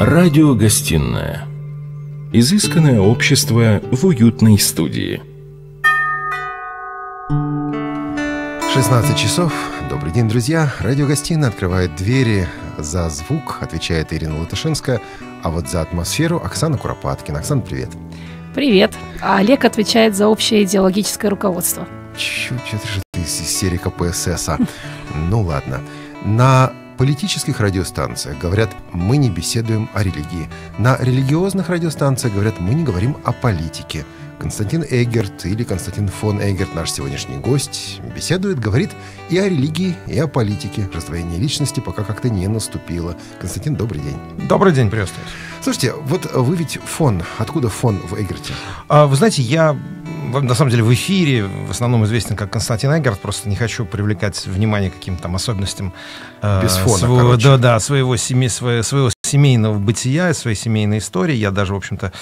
Радиогостинная. Изысканное общество в уютной студии. 16 часов. Добрый день, друзья. Радиогостиная открывает двери. За звук отвечает Ирина Латышинская, а вот за атмосферу Оксана Куропаткина. Оксана, привет. Привет. А Олег отвечает за общее идеологическое руководство. Чуть-чуть, это же ты истерика ПСС. А? Ну ладно. На политических радиостанциях говорят «мы не беседуем о религии». На религиозных радиостанциях говорят «мы не говорим о политике». Константин Эггерт или Константин фон Эггерт, наш сегодняшний гость, беседует, говорит и о религии, и о политике. Раздвоение личности пока как-то не наступило. Константин, добрый день. Добрый день, приветствую. Слушайте, вот вы ведь фон. Откуда фон в Эггерте? А, вы знаете, я на самом деле в эфире в основном известен как Константин Эггерт, просто не хочу привлекать внимание к каким-то там особенностям э, Без фона, своего, да, да, своего, семи, своего, своего семейного бытия, своей семейной истории. Я даже, в общем-то,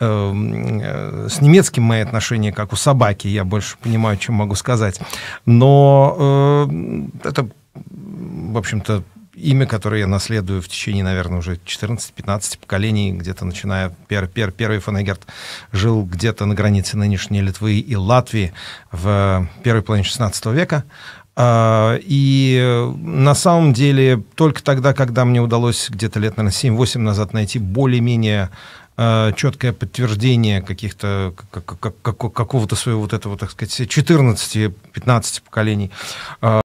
эм, э, с немецким мои отношения, как у собаки, я больше понимаю, чем могу сказать. Но э, это, в общем-то, имя, которое я наследую в течение, наверное, уже 14-15 поколений, где-то начиная... Пер, пер, первый Фонегерт жил где-то на границе нынешней Литвы и Латвии в первой половине 16 века. А, и на самом деле только тогда, когда мне удалось где-то лет, наверное, 7-8 назад найти более-менее Э, четкое подтверждение каких-то какого-то своего вот этого, так сказать, 14-15 поколений э,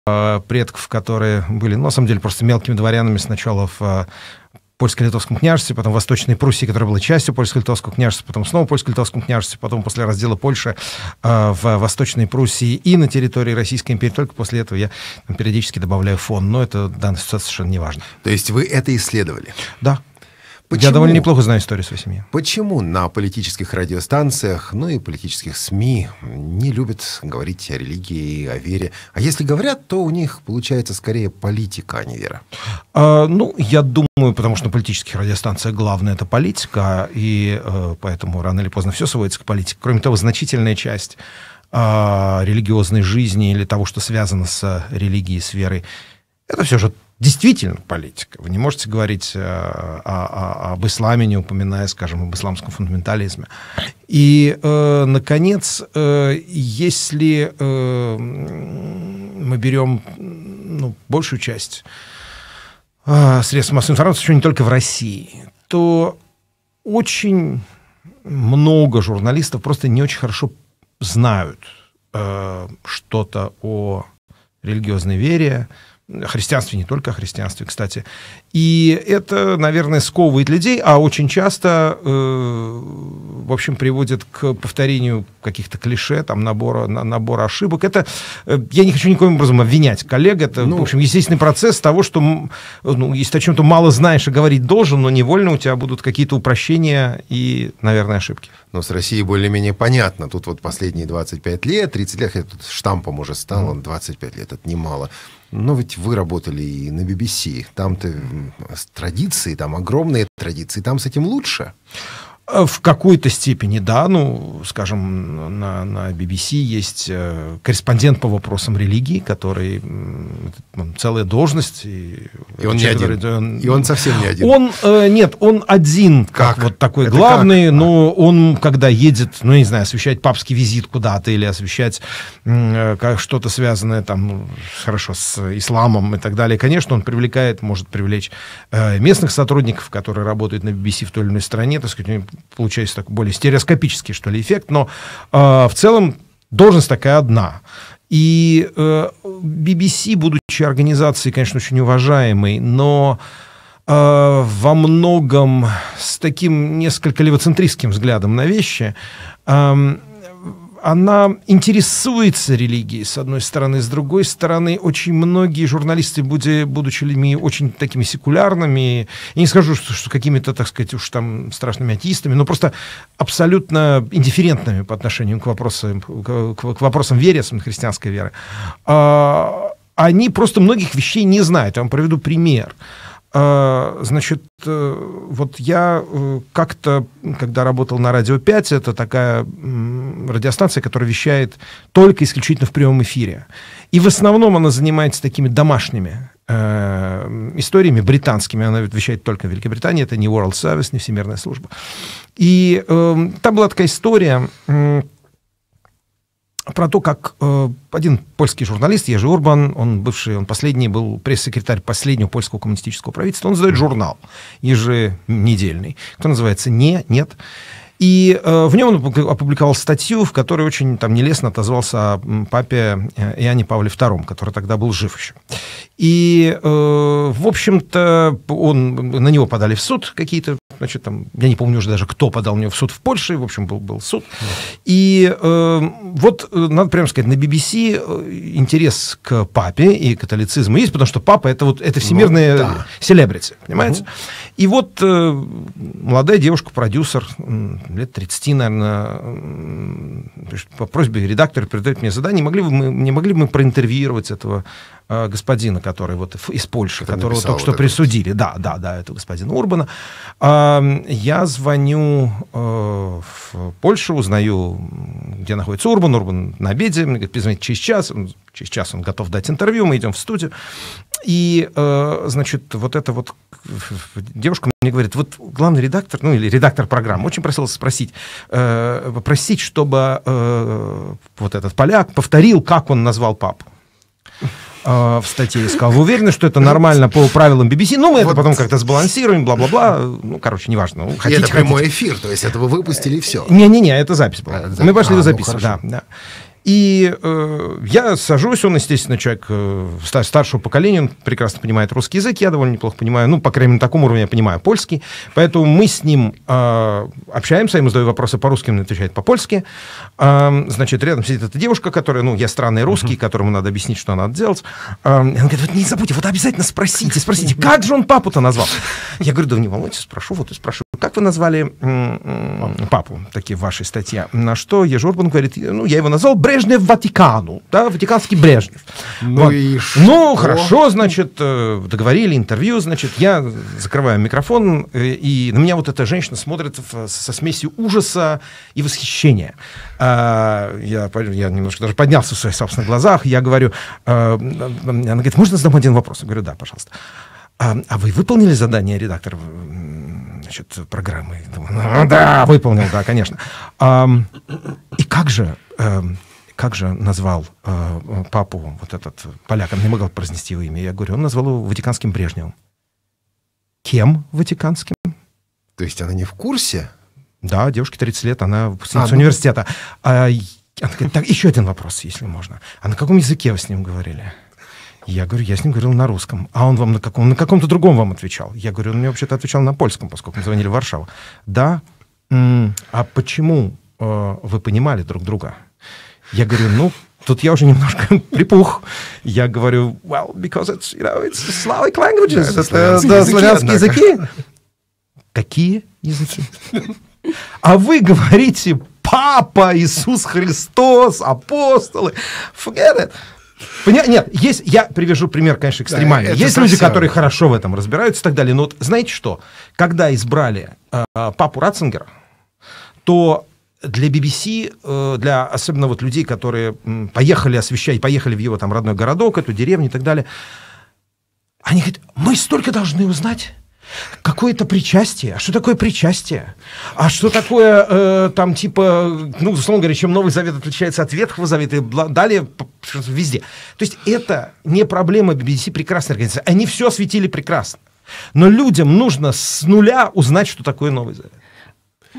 предков, которые были, ну, на самом деле, просто мелкими дворянами сначала в э, польско-литовском княжестве, потом Восточной Пруссии, которая была частью польско-литовского княжества, потом снова польско-литовском княжестве, потом после раздела Польши э, в Восточной Пруссии и на территории Российской империи. Только после этого я там, периодически добавляю фон, но это в данной ситуации совершенно не важно. То есть вы это исследовали? Да, Почему? Я довольно неплохо знаю историю своей семьи. Почему на политических радиостанциях, ну и политических СМИ не любят говорить о религии, и о вере? А если говорят, то у них получается скорее политика, а не вера. А, ну, я думаю, потому что на политических радиостанциях главное это политика, и э, поэтому рано или поздно все сводится к политике. Кроме того, значительная часть э, религиозной жизни или того, что связано с религией, с верой, это все же действительно политика. Вы не можете говорить э, о, о, об исламе, не упоминая, скажем, об исламском фундаментализме. И, э, наконец, э, если э, мы берем ну, большую часть э, средств массовой информации, еще не только в России, то очень много журналистов просто не очень хорошо знают э, что-то о религиозной вере, э, христианстве, не только о христианстве, кстати. И это, наверное, сковывает людей, а очень часто, э, в общем, приводит к повторению каких-то клише, там, набора, на, набора ошибок. Это, э, я не хочу никоим образом обвинять коллег, это, ну, в общем, естественный процесс того, что, ну, если ты о чем-то мало знаешь и говорить должен, но невольно у тебя будут какие-то упрощения и, наверное, ошибки. Но с Россией более-менее понятно. Тут вот последние 25 лет, 30 лет, это штампом уже стало, 25 лет, это немало. Но ведь вы работали и на BBC. Там-то традиции, там огромные традиции. Там с этим лучше. Э, в какой-то степени, да, ну, скажем, на, на BBC есть э, корреспондент по вопросам религии, который ну, целая должность. И, и он не один. он, и он совсем не один. Он, э, нет, он один, как, как? вот такой Это главный, как? но а. он, когда едет, ну, я не знаю, освещать папский визит куда-то или освещать как что-то связанное там, ну, хорошо, с исламом и так далее, конечно, он привлекает, может привлечь местных сотрудников, которые работают на BBC в той или иной стране, так сказать, получается такой более стереоскопический, что ли, эффект, но э, в целом должность такая одна. И э, BBC, будучи организацией, конечно, очень уважаемой, но э, во многом с таким несколько левоцентристским взглядом на вещи, э, она интересуется религией, с одной стороны. С другой стороны, очень многие журналисты, будучи людьми очень такими секулярными, я не скажу, что, что какими-то, так сказать, уж там страшными атеистами, но просто абсолютно индифферентными по отношению к вопросам, к, к вопросам веры, христианской веры, а, они просто многих вещей не знают. Я вам приведу пример. Пример. А, значит, э, вот я э, как-то, когда работал на Радио 5, это такая радиостанция, которая вещает только исключительно в прямом эфире. И в основном она занимается такими домашними э, историями британскими. Она вещает только в Великобритании, это не World Service, не Всемирная служба. И э, там была такая история... Э, про то, как э, один польский журналист, Ежи Урбан, он бывший, он последний был пресс-секретарь последнего польского коммунистического правительства, он издает журнал еженедельный, который называется «Не», «Нет». И э, в нем он опубликовал статью, в которой очень там нелестно отозвался о папе э, Иоанне Павле II, который тогда был жив еще. И, э, в общем-то, он, на него подали в суд какие-то, значит, там, я не помню уже даже, кто подал мне в суд в Польше, в общем, был, был суд. И э, вот, э, надо прямо сказать, на BBC э, интерес к папе и католицизму есть, потому что папа это вот, это всемирные ну, да. селебрити, понимаете? Угу. И вот э, молодая девушка-продюсер, лет 30, наверное, по просьбе редактора передать мне задание, могли бы мы, не могли бы мы проинтервьюировать этого Э, господина, который вот из Польши, Кто которого только вот что это. присудили. Да, да, да, это господин Урбана. Э, я звоню э, в Польшу, узнаю, где находится Урбан. Урбан на обеде, мне говорит, позвоните через час. Через час он готов дать интервью, мы идем в студию. И, э, значит, вот эта вот девушка мне говорит, вот главный редактор, ну или редактор программы, очень просил спросить, э, попросить, чтобы э, вот этот поляк повторил, как он назвал папу. Э, в статье искал. Вы уверены, что это нормально по правилам BBC? Ну, мы вот. это потом как-то сбалансируем, бла-бла-бла. Ну, короче, неважно. Ну, хотите, это прямой хотите. эфир, то есть это вы выпустили все. Не-не-не, это запись была. А, мы пошли а, записывать. Ну, да, да. И э, я сажусь, он, естественно, человек э, старшего поколения, он прекрасно понимает русский язык, я довольно неплохо понимаю, ну, по крайней мере, на таком уровне я понимаю польский, поэтому мы с ним э, общаемся, я ему задаю вопросы по-русски, он отвечает по-польски. Э, значит, рядом сидит эта девушка, которая, ну, я странный русский, uh-huh. которому надо объяснить, что надо делать. Э, он говорит, вот не забудьте, вот обязательно спросите, спросите, как же он папу-то назвал? Я говорю, да не волнуйтесь, спрошу, вот и спрошу как вы назвали папу, такие в вашей статье? На что Ежурбан говорит, ну, я его назвал Брежнев Ватикану, да, Ватиканский Брежнев. Ну вот. и что? Ну, хорошо, значит, э, договорили интервью, значит, я закрываю микрофон, э, и на меня вот эта женщина смотрит со смесью ужаса и восхищения. А, я, я немножко даже поднялся в своих собственных глазах, я говорю, э, она говорит, можно задам один вопрос? Я говорю, да, пожалуйста. А, а вы выполнили задание редактора значит, программы. Ну, ну да, выполнил, да, конечно. И как же эм, как же назвал э, папу вот этот э, поляк? Он не могл произнести его имя. Я говорю, он назвал его Ватиканским Брежневым. Кем Ватиканским? То есть она не в курсе? Да, девушке 30 лет, она выпускница а, ну... университета. А, она говорит, так, еще один вопрос, если можно. А на каком языке вы с ним говорили? Я говорю, я с ним говорил на русском. А он вам на каком? На каком-то другом вам отвечал. Я говорю, он мне вообще-то отвечал на польском, поскольку мы звонили в Варшаву. Да, а почему э, вы понимали друг друга? Я говорю, ну, тут я уже немножко припух. Я говорю, well, because it's, you know, it's Slavic languages. Да, это, славянские, да, языки, славянские языки. Какие языки? А вы говорите, папа, Иисус Христос, апостолы. Forget it. Поня... Нет, есть, я привяжу пример, конечно, экстремальный. Да, есть люди, которые хорошо в этом разбираются и так далее. Но вот знаете что? Когда избрали э, папу Ратцингера, то для BBC, э, для особенно вот людей, которые поехали освещать, поехали в его там родной городок, эту деревню и так далее, они говорят, мы столько должны узнать Какое-то причастие. А что такое причастие? А что такое э, там типа, ну, условно говоря, чем Новый Завет отличается от Ветхого Завета и далее везде. То есть это не проблема BBC прекрасная организация. Они все осветили прекрасно. Но людям нужно с нуля узнать, что такое Новый Завет.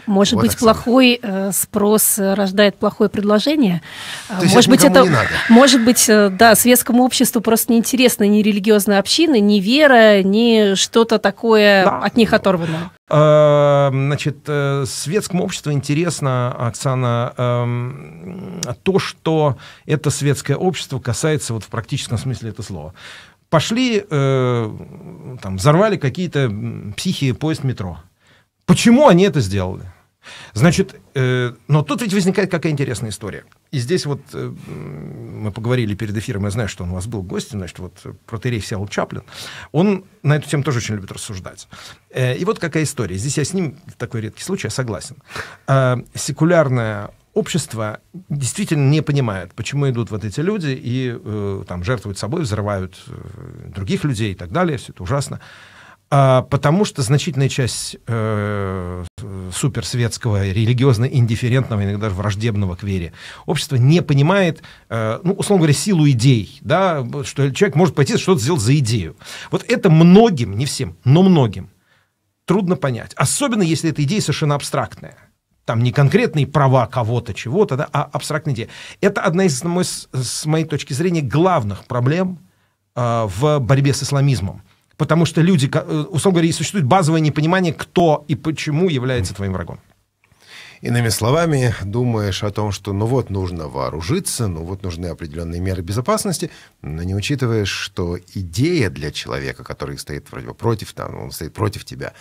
Может вот быть, плохой э, спрос э, рождает плохое предложение. То а, есть может это быть, это, не надо. может быть, э, да, светскому обществу просто неинтересна ни религиозная община, ни вера, ни что-то такое да. от них оторванное. Эм, значит, э, светскому обществу интересно, Оксана, эм, то, что это светское общество касается, вот в практическом смысле это слова. Пошли, там, взорвали какие-то психи поезд метро Почему они это сделали? Значит, э, но тут ведь возникает какая интересная история. И здесь вот э, мы поговорили перед эфиром, я знаю, что он у вас был гостем, значит, вот протерей Сиал Чаплин. Он на эту тему тоже очень любит рассуждать. Э, и вот какая история. Здесь я с ним, в такой редкий случай, я согласен. Э, секулярное общество действительно не понимает, почему идут вот эти люди и э, там жертвуют собой, взрывают э, других людей и так далее. Все это ужасно. А, потому что значительная часть э, суперсветского, религиозно индифферентного, иногда даже враждебного к вере общества не понимает, э, ну, условно говоря, силу идей, да, что человек может пойти что-то сделать за идею. Вот это многим, не всем, но многим трудно понять. Особенно, если эта идея совершенно абстрактная там не конкретные права кого-то, чего-то, да, а абстрактная идея. Это одна из, с моей точки зрения, главных проблем э, в борьбе с исламизмом. Потому что люди, э, условно говоря, и существует базовое непонимание, кто и почему является твоим врагом. Иными словами, думаешь о том, что ну вот нужно вооружиться, ну вот нужны определенные меры безопасности, но не учитываешь, что идея для человека, который стоит вроде против, там, он стоит против тебя,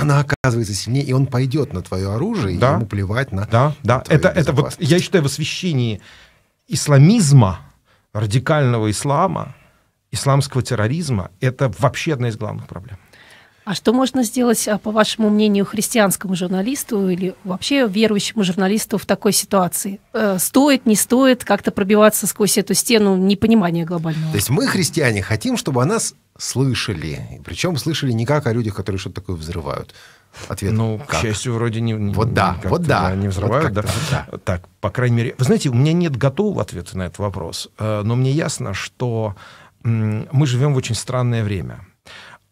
она оказывается сильнее, и он пойдет на твое оружие, да, и ему плевать на Да, да, на это, это вот, я считаю, в освещении исламизма, радикального ислама, исламского терроризма, это вообще одна из главных проблем. А что можно сделать, а, по вашему мнению, христианскому журналисту или вообще верующему журналисту в такой ситуации? Э, стоит, не стоит как-то пробиваться сквозь эту стену непонимания глобального? То есть мы, христиане, хотим, чтобы о нас слышали. Причем слышали не как о людях, которые что-то такое взрывают. Ответ. Ну, как? к счастью, вроде не, вот да, вот да, не взрывают. Вот да. да. Так, по крайней мере, вы знаете, у меня нет готового ответа на этот вопрос, э, но мне ясно, что мы живем в очень странное время,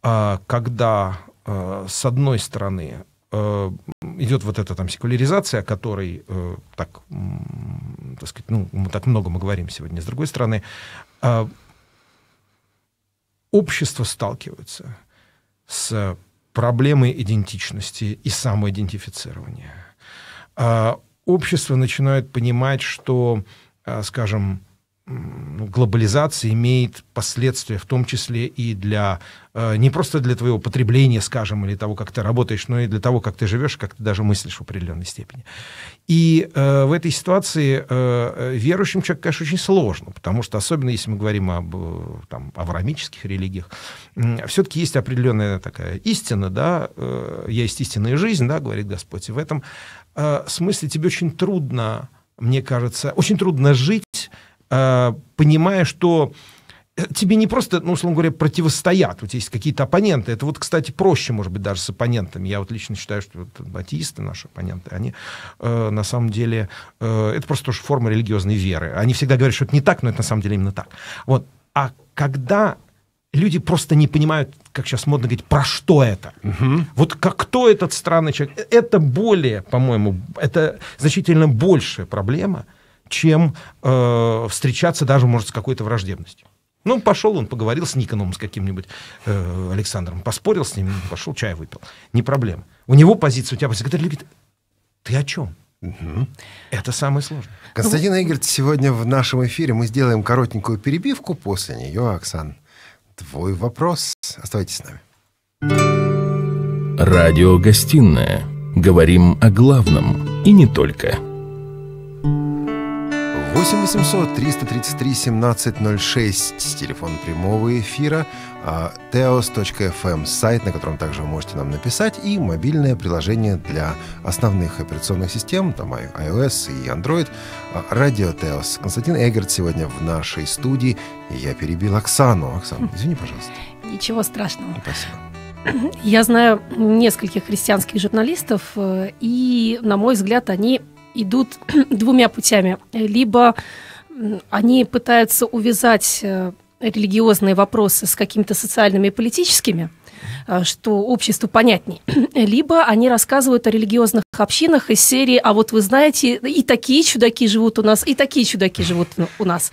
а, когда, а, с одной стороны, а, идет вот эта там секуляризация, о которой э, так, так сказать, ну, мы так много мы говорим сегодня. С другой стороны, общество сталкивается с проблемой идентичности и самоидентифицирования. Общество начинает понимать, что, скажем, ну, глобализация имеет последствия, в том числе и для э, не просто для твоего потребления, скажем, или того, как ты работаешь, но и для того, как ты живешь, как ты даже мыслишь в определенной степени. И э, в этой ситуации э, э верующим человек, конечно, очень сложно, потому что, особенно если мы говорим об э, там, авраамических религиях, э, все-таки есть определенная такая истина, да, э, есть истинная жизнь, да, говорит Господь, и в этом э, смысле тебе очень трудно, мне кажется, очень трудно жить Э, понимая, что э, тебе не просто, ну, условно говоря, противостоят, у тебя есть какие-то оппоненты. Это вот, кстати, проще, может быть, даже с оппонентами. Я вот лично считаю, что вот атеисты, наши оппоненты, они э, на самом деле... Э, это просто тоже форма религиозной веры. Они всегда говорят, что это не так, но это на самом деле именно так. Вот. А когда люди просто не понимают, как сейчас модно говорить, про что это. Угу. Вот как, кто этот странный человек? Э, это более, по-моему, это значительно большая проблема, чем э, встречаться даже, может, с какой-то враждебностью. Ну, пошел он, поговорил с Никоном, с каким-нибудь э, Александром, поспорил с ним, пошел, чай выпил. Не проблема. У него позиция, у тебя позиция. Секретарь говорит, ты о чем? Угу. Это самое сложное. Константин Игоревич, сегодня в нашем эфире мы сделаем коротенькую перебивку. После нее, Оксан, твой вопрос. Оставайтесь с нами. Радио «Гостиная». Говорим о главном и не только – 8 800 333 1706, телефон прямого эфира, teos.fm, а, эм, сайт, на котором также вы можете нам написать, и мобильное приложение для основных операционных систем, там iOS и Android, а, радио Теос. Константин Эгерт сегодня в нашей студии, и я перебил Оксану. Оксана, извини, пожалуйста. Ничего страшного. Спасибо. Я знаю нескольких христианских журналистов, э, и, на мой взгляд, они идут двумя путями. Либо они пытаются увязать э, религиозные вопросы с какими-то социальными и политическими, э, что обществу понятней. Либо они рассказывают о религиозных общинах из серии «А вот вы знаете, и такие чудаки живут у нас, и такие чудаки живут у нас».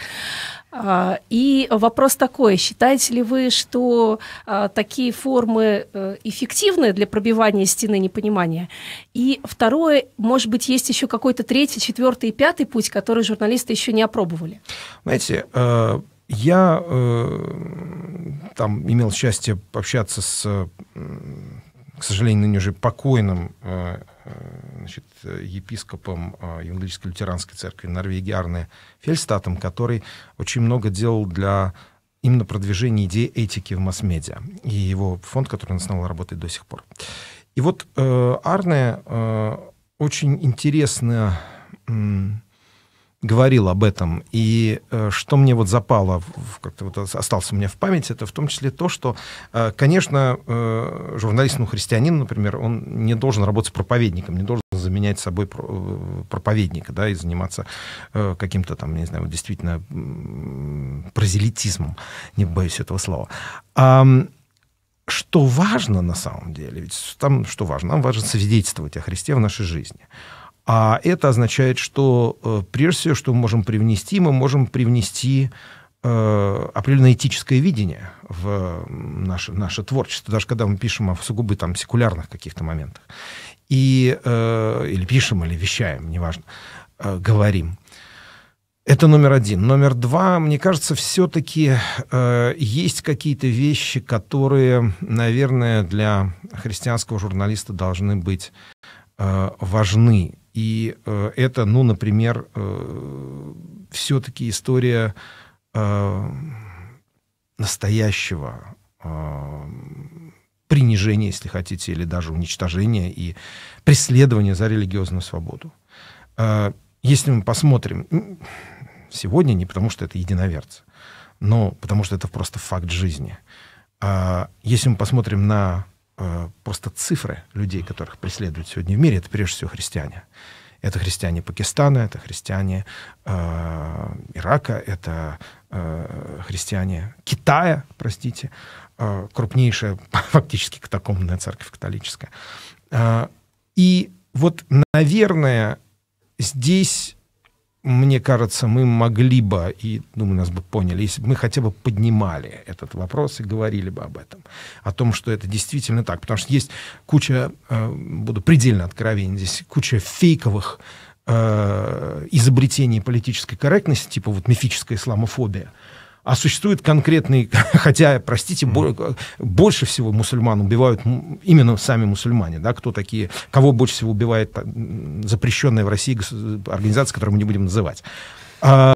А, и вопрос такой, считаете ли вы, что а, такие формы э, эффективны для пробивания стены непонимания? И второе, может быть, есть еще какой-то третий, четвертый и пятый путь, который журналисты еще не опробовали? Знаете, э, я э, там имел счастье общаться с к сожалению, ныне уже покойным э, э, значит, епископом э, Евангелической лютеранской церкви Норвегии Арне Фельстатом, который очень много делал для именно продвижения идеи этики в масс-медиа. И его фонд, который он основал, работает до сих пор. И вот Арне очень интересно говорил об этом. И э, что мне вот запало, как-то вот остался у меня в памяти, это в том числе то, что, э, конечно, э, журналист, ну, христианин, например, он не должен работать проповедником, не должен заменять собой э, проповедника, да, и заниматься э, каким-то там, не знаю, действительно прозелитизмом, не боюсь этого слова. А, что важно на самом деле, ведь там что важно? Нам важно свидетельствовать о Христе в нашей жизни. А это означает, что э, прежде всего, что мы можем привнести, мы можем привнести э, определенное этическое видение в наше, наше творчество, даже когда мы пишем о сугубо там секулярных каких-то моментах. И, э, или пишем, или вещаем, неважно, э, говорим. Это номер один. Номер два, мне кажется, все-таки э, есть какие-то вещи, которые, наверное, для христианского журналиста должны быть э, важны. И э, это, ну, например, э, все-таки история э, настоящего э, принижения, если хотите, или даже уничтожения и преследования за религиозную свободу. Э, если мы посмотрим, сегодня не потому, что это единоверцы, но потому что это просто факт жизни. Э, если мы посмотрим на Э, просто цифры людей, которых преследуют сегодня в мире, это прежде всего христиане. Это христиане Пакистана, это христиане э, Ирака, это э, христиане Китая, простите, э, крупнейшая фактически катакомбная церковь католическая. Э, и вот, наверное, здесь мне кажется, мы могли бы, и думаю, ну, нас бы поняли, если бы мы хотя бы поднимали этот вопрос и говорили бы об этом, о том, что это действительно так. Потому что есть куча, э, буду предельно откровенен, здесь куча фейковых э, изобретений политической корректности, типа вот мифическая исламофобия – а существует конкретный, хотя, простите, mm-hmm. больше всего мусульман убивают именно сами мусульмане, да, кто такие, кого больше всего убивает запрещенная в России организация, которую мы не будем называть. А,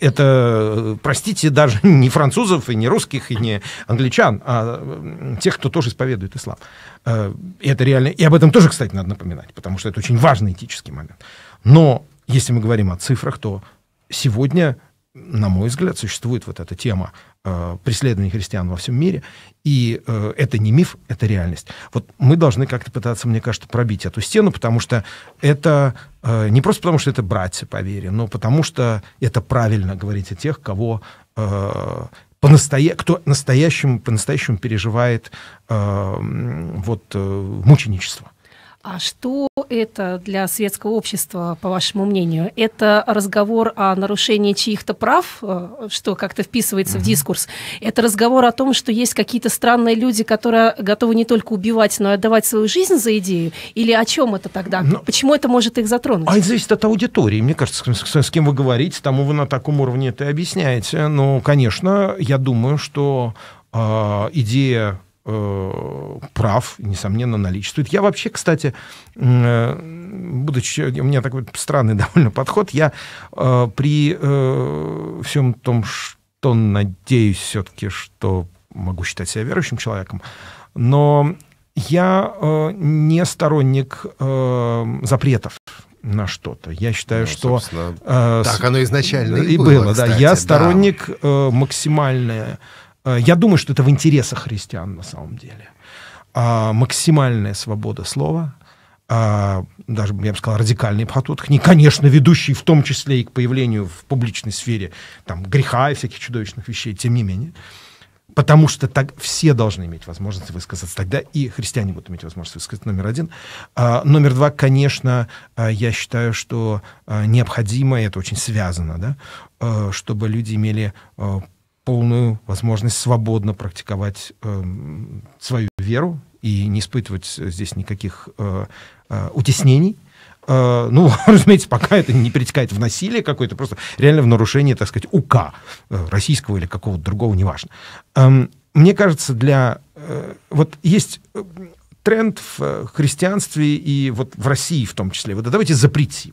это, простите, даже не французов, и не русских, и не англичан, а тех, кто тоже исповедует ислам. А, это реально, и об этом тоже, кстати, надо напоминать, потому что это очень важный этический момент. Но если мы говорим о цифрах, то сегодня на мой взгляд, существует вот эта тема э, преследования христиан во всем мире, и э, это не миф, это реальность. Вот мы должны как-то пытаться, мне кажется, пробить эту стену, потому что это э, не просто потому, что это братья по вере, но потому что это правильно говорить о тех, кого э, кто настоящему, по-настоящему переживает э, вот, э, мученичество. А что это для светского общества, по вашему мнению? Это разговор о нарушении чьих-то прав, э, что как-то вписывается mm-hmm. в дискурс. Это разговор о том, что есть какие-то странные люди, которые готовы не только убивать, но и отдавать свою жизнь за идею. Или о чем это тогда? Но... Ну, Почему это может их затронуть? А это зависит от аудитории. Мне кажется, с, с кем вы говорите, тому вы на таком уровне это объясняете. Но, конечно, я думаю, что э, идея э, прав, несомненно, наличествует. Я вообще, кстати, э, будучи, у меня такой странный довольно подход, я э, при э, всем том, что надеюсь все-таки, что могу считать себя верующим человеком, но я э, не сторонник э, запретов на что-то. Я считаю, ну, что э, так оно изначально и было. было кстати, да, я сторонник да. Э, максимальное Э, я думаю, что это в интересах христиан на самом деле. А, максимальная свобода слова, а, даже, я бы сказал, радикальный подход к ней, конечно, ведущий в том числе и к появлению в публичной сфере там, греха и всяких чудовищных вещей, тем не менее. Потому что так все должны иметь возможность высказаться. Тогда и христиане будут иметь возможность высказаться, номер один. А, номер два, конечно, э, я считаю, что э, необходимо, и это очень связано, да, чтобы люди имели полную возможность свободно практиковать э, свою веру и не испытывать здесь никаких э, э, утеснений. Э, ну, разумеется, пока это не перетекает в насилие какое-то, просто реально в нарушение, так сказать, УК э, российского или какого-то другого, неважно. Э, мне кажется, для... Э, вот есть тренд в христианстве и вот в России в том числе. Вот давайте запретим.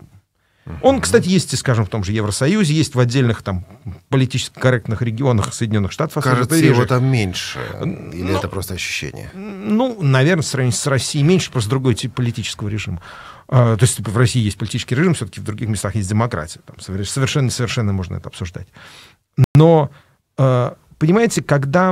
Он, кстати, есть, и, скажем, в том же Евросоюзе, есть в отдельных там политически корректных регионах Соединенных Штатов. Кажется, реже. его там меньше. Или Но, это ну, просто ощущение? Ну, наверное, в сравнении с Россией меньше, просто другой тип политического режима. А, то есть типа, в России есть политический режим, все-таки в других местах есть демократия. Там совершенно-совершенно можно это обсуждать. Но, а, понимаете, когда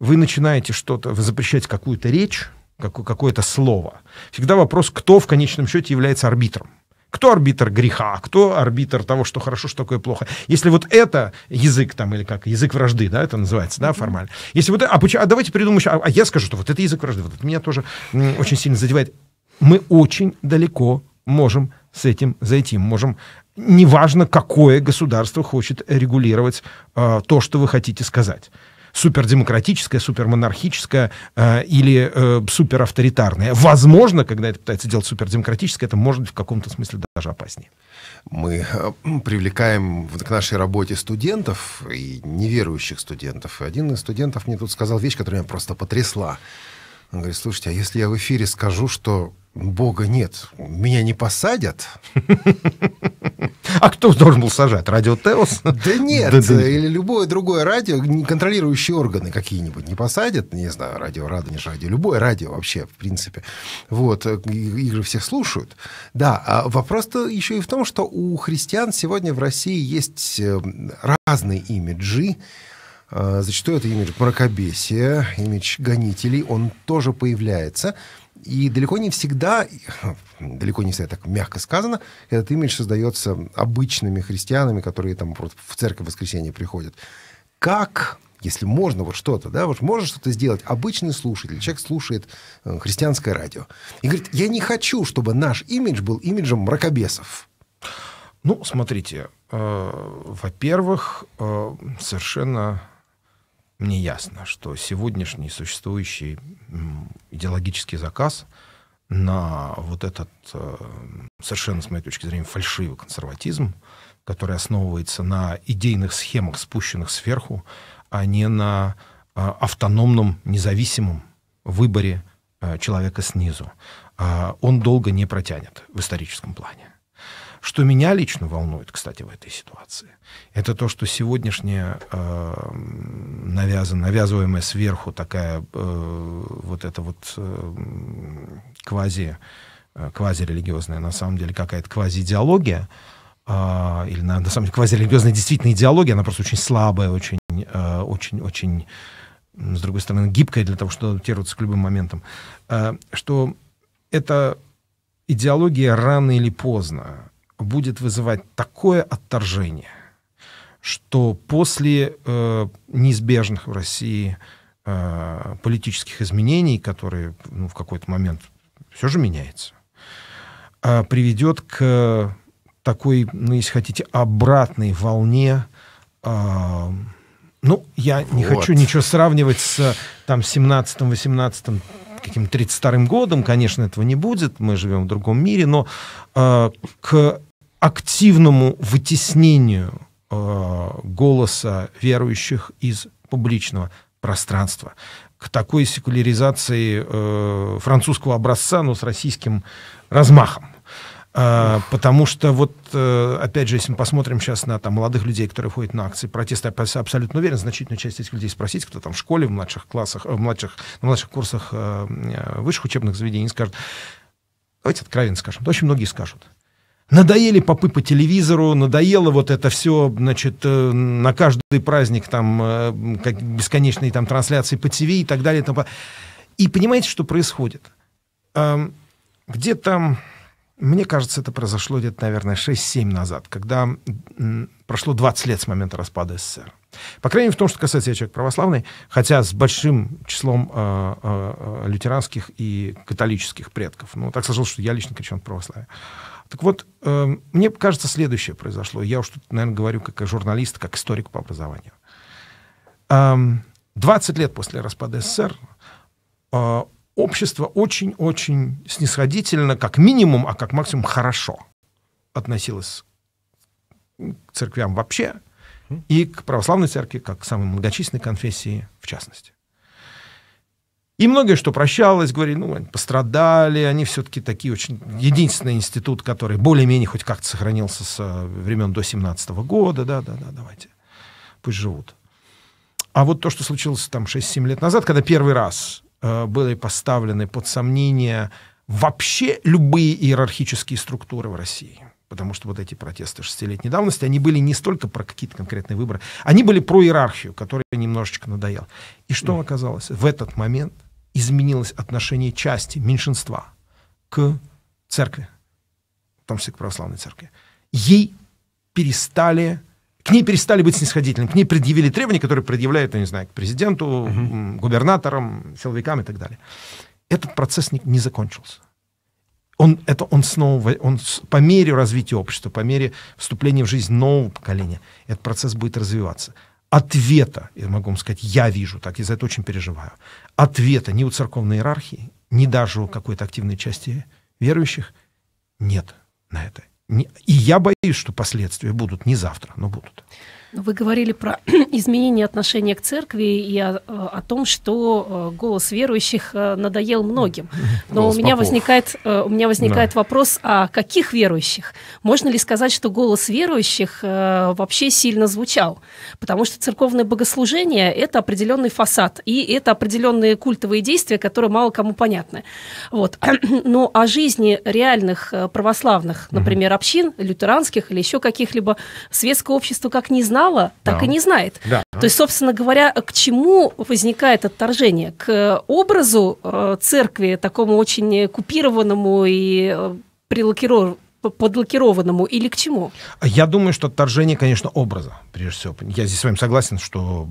вы начинаете что-то, запрещать, какую-то речь, какое-то слово, всегда вопрос, кто в конечном счете является арбитром. Кто арбитр греха, кто арбитр того, что хорошо, что такое плохо. Если вот это язык там, или как, язык вражды, да, это называется, да, формально. Если вот, а, почему, а давайте придумаем, а, а я скажу, что вот это язык вражды, вот это меня тоже м, очень сильно задевает. Мы очень далеко можем с этим зайти, можем неважно, какое государство хочет регулировать э, то, что вы хотите сказать супердемократическое, супермонархическое э, или э, суперавторитарное. Возможно, когда это пытается делать супердемократическое, это может быть в каком-то смысле даже опаснее. Мы э, привлекаем к нашей работе студентов и неверующих студентов. И один из студентов мне тут сказал вещь, которая меня просто потрясла. Он говорит, слушайте, а если я в эфире скажу, что Бога нет, меня не посадят. А кто должен был сажать? Радио Теос? Да нет, или любое другое радио, контролирующие органы какие-нибудь не посадят, не знаю, радио Радонеж, радио, любое радио вообще, в принципе. Вот, э, игры всех слушают. Да, а вопрос-то еще и в том, что у христиан сегодня в России есть эм, разные имиджи, э, Зачастую это имидж мракобесия, имидж гонителей, он тоже появляется – и далеко не всегда, далеко не всегда так мягко сказано, этот имидж создается обычными христианами, которые там в церковь в воскресенье приходят. Как если можно вот что-то, да, вот можно что-то сделать. Обычный слушатель, человек слушает э, христианское радио и говорит, я не хочу, чтобы наш имидж был имиджем мракобесов. Ну, смотрите, э, во-первых, э, совершенно мне ясно, что сегодняшний существующий идеологический заказ на вот этот э, совершенно, с моей точки зрения, фальшивый консерватизм, который основывается на идейных схемах, спущенных сверху, а не на э, автономном, независимом выборе э, человека снизу, а он долго не протянет в историческом плане. Что меня лично волнует, кстати, в этой ситуации, это то, что сегодняшняя э, эм, навязан, навязываемая сверху такая э, вот эта вот э, квази, э, квазирелигиозная, на самом деле какая-то квази-идеология, э, а, или на, на самом деле квазирелигиозная действительно идеология, она просто очень слабая, очень, э, очень, очень с другой стороны, гибкая для того, чтобы адаптироваться к любым моментам, э, что эта идеология рано или поздно будет вызывать такое отторжение, что после э, неизбежных в России э, политических изменений, которые ну, в какой-то момент все же меняются, э, приведет к такой, ну, если хотите, обратной волне. Э, ну, я не вот. хочу ничего сравнивать с там 17 18 каким то 32-м годом, конечно, этого не будет, мы живем в другом мире, но э, к активному вытеснению э, голоса верующих из публичного пространства, к такой секуляризации э, французского образца, но с российским размахом. Э, потому что вот, э, опять же, если мы посмотрим сейчас на там, молодых людей, которые ходят на акции протеста, я абсолютно уверен, значительную часть этих людей спросить, кто там в школе, в младших классах, э, в младших, в младших курсах высших учебных заведений, скажут, давайте откровенно скажем, очень многие скажут – Надоели попы по телевизору, надоело вот это все, значит, э, на каждый праздник там э, как бесконечные там трансляции по ТВ и так далее. И, и понимаете, что происходит? Эм, где-то, мне кажется, это произошло где-то, наверное, 6-7 назад, когда прошло 20 лет с момента распада СССР. По крайней мере, в том, что касается я человек православный, хотя с большим числом э, э, э лютеранских и католических предков. Ну, так сложилось, что я лично крещен в православии. Так вот, э, мне кажется, следующее произошло. Я уж тут, наверное, говорю как журналист, как историк по образованию. Э, эм, 20 лет после распада СССР э, общество очень-очень снисходительно, как минимум, а как максимум хорошо относилось к церквям вообще и к православной церкви, как к самой многочисленной конфессии в частности. И многое что прощалось, говорили, ну, они пострадали, они все-таки такие очень... Единственный институт, который более-менее хоть как-то сохранился со времен до 17 -го года, да-да-да, давайте, пусть живут. А вот то, что случилось там 6-7 лет назад, когда первый раз э, были поставлены под сомнение вообще любые иерархические структуры в России. Потому что вот эти протесты шестилетней давности, они были не столько про какие-то конкретные выборы, они были про иерархию, которая немножечко надоела. И что оказалось? В этот момент – изменилось отношение части, меньшинства к церкви, в том числе к православной церкви. Ей перестали к ней перестали быть снисходительными, к ней предъявили требования, которые предъявляют, я не знаю, к президенту, угу. губернаторам, силовикам и так далее. Этот процесс не, не закончился. Он, это он снова, он по мере развития общества, по мере вступления в жизнь нового поколения, этот процесс будет развиваться. Ответа, я могу вам сказать, я вижу так, я за это очень переживаю ответа ни у церковной иерархии, ни даже у какой-то активной части верующих нет на это. И я боюсь, что последствия будут не завтра, но будут. Вы говорили про изменение отношения к церкви и о, э, о том, что э, голос верующих э, надоел многим. Но голос у меня, попов. возникает, у меня возникает да. вопрос, а каких верующих? Можно ли сказать, что голос верующих вообще сильно звучал? Потому что церковное богослужение – это определенный фасад, и это определенные культовые действия, которые мало кому понятны. Вот. Но ну, о жизни реальных православных, например, общин, лютеранских или еще каких-либо, светское общество как не знает, знала, так да. и не знает. Да. То есть, собственно говоря, к чему возникает отторжение? К э, образу э, церкви, такому очень купированному и э, прилакированному, подлакированному или к чему? Я думаю, что отторжение, конечно, образа, прежде всего. Я здесь с вами согласен, что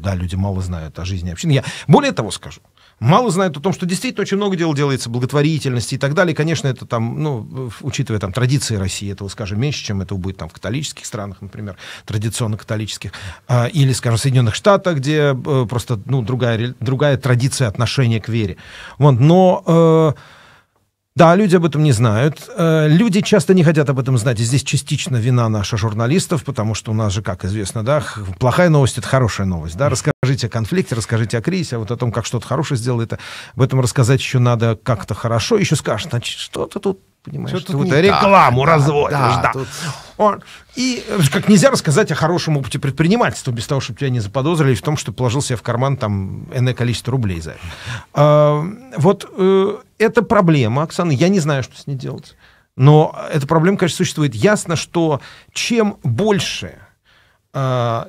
да, люди мало знают о жизни общины. Я более того скажу мало знают о том, что действительно очень много дел делается, благотворительности и так далее. конечно, это там, ну, учитывая там традиции России, этого, скажем, меньше, чем это будет там в католических странах, например, традиционно католических, а, или, скажем, в Соединенных Штатах, где э, просто, ну, другая, другая традиция отношения к вере. Вот, но... Э, да, люди об этом не знают. Э, люди часто не хотят об этом знать. И здесь частично вина наша журналистов, потому что у нас же, как известно, да, плохая новость — это хорошая новость. Да? Расскажите о конфликте, расскажите о кризисе, а вот о том, как что-то хорошее сделали. Это, об этом рассказать еще надо как-то хорошо. Еще скажут, значит, что-то тут понимаешь. Что ты рекламу так, разводишь, да. да. Тут... Он... И э, как нельзя рассказать о хорошем опыте предпринимательства без того, чтобы тебя не заподозрили в том, что положил себе в карман там энное количество рублей за это. А, вот э, это проблема, Оксана. Я не знаю, что с ней делать. Но эта проблема, конечно, существует. Ясно, что чем больше а,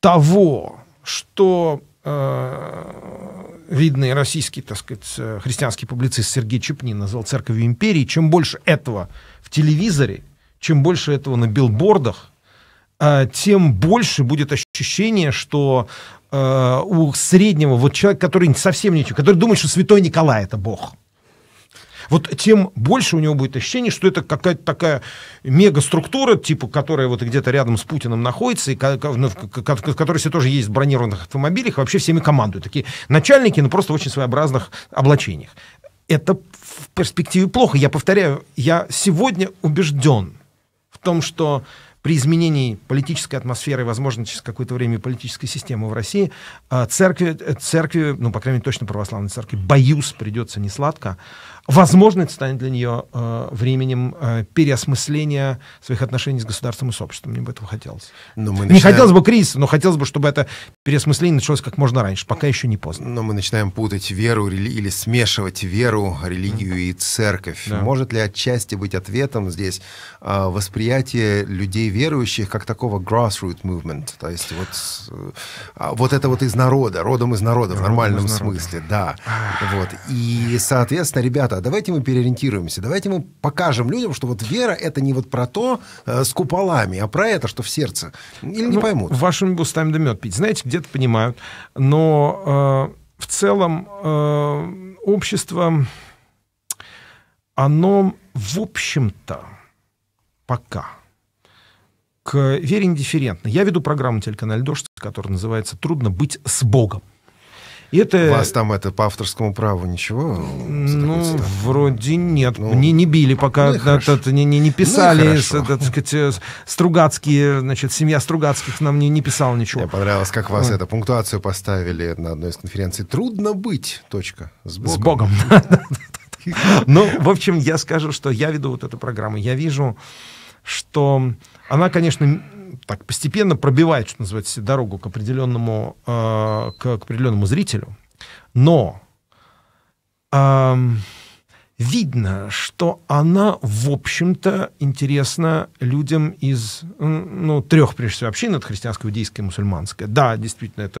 того, что Э, видный российский, так сказать, э, христианский публицист Сергей Чепнин назвал церковью империи. Чем больше этого в телевизоре, чем больше этого на билбордах, э, тем больше будет ощущение, что у среднего, вот человек, который совсем ничего, который думает, что святой Николай это Бог – вот тем больше у него будет ощущение, что это какая-то такая мегаструктура, типа, которая вот где-то рядом с Путиным находится, и ну, в которой все тоже есть в бронированных автомобилях, вообще всеми командуют. Такие начальники, но ну, просто в очень своеобразных облачениях. Это в перспективе плохо. Я повторяю, я сегодня убежден в том, что при изменении политической атмосферы, возможно, через какое-то время политической системы в России, э, церкви, э, церкви ну, по крайней мере, точно православной церкви, боюсь, придется несладко. сладко возможно, это станет для нее э, временем э, переосмысления своих отношений с государством и с обществом. Мне бы этого хотелось. Но мы начинаем... Не хотелось бы кризиса, но хотелось бы, чтобы это переосмысление началось как можно раньше, пока еще не поздно. Но мы начинаем путать веру рели... или смешивать веру, религию mm-hmm. и церковь. Да. Может ли отчасти быть ответом здесь э, восприятие людей верующих как такого grassroots movement? То есть вот, э, а, вот это вот из народа, родом из народа, родом в нормальном народа. смысле, да. Вот. И, соответственно, ребята, давайте мы переориентируемся, давайте мы покажем людям, что вот вера это не вот про то э, с куполами, а про это, что в сердце. Или ну, не поймут. Вашими устами да мед пить. Знаете, где-то понимают, но э, в целом э, общество, оно в общем-то пока к вере индифферентно. Я веду программу телеканале «Дождь», которая называется «Трудно быть с Богом». И это... Вас там это по авторскому праву ничего? Ну, вроде нет. Ну, не, не били пока, ну, да, тот, не, не, не ну писали, ну, с, так сказать, э, Стругацкие, значит, семья Стругацких нам не, не писала ничего. Мне понравилось, как вас вот. это пунктуацию поставили на одной из конференций. Трудно быть, точка, с Богом. С Богом. Ну, в общем, я скажу, что я веду вот эту программу. Я вижу, что она, конечно, так постепенно пробивает, что называется, дорогу к определенному, э, к, к определенному зрителю. Но эм, видно, что она, в общем-то, интересна людям из ну, трех, прежде всего, общин, это христианская, иудейская и мусульманская. Да, действительно, это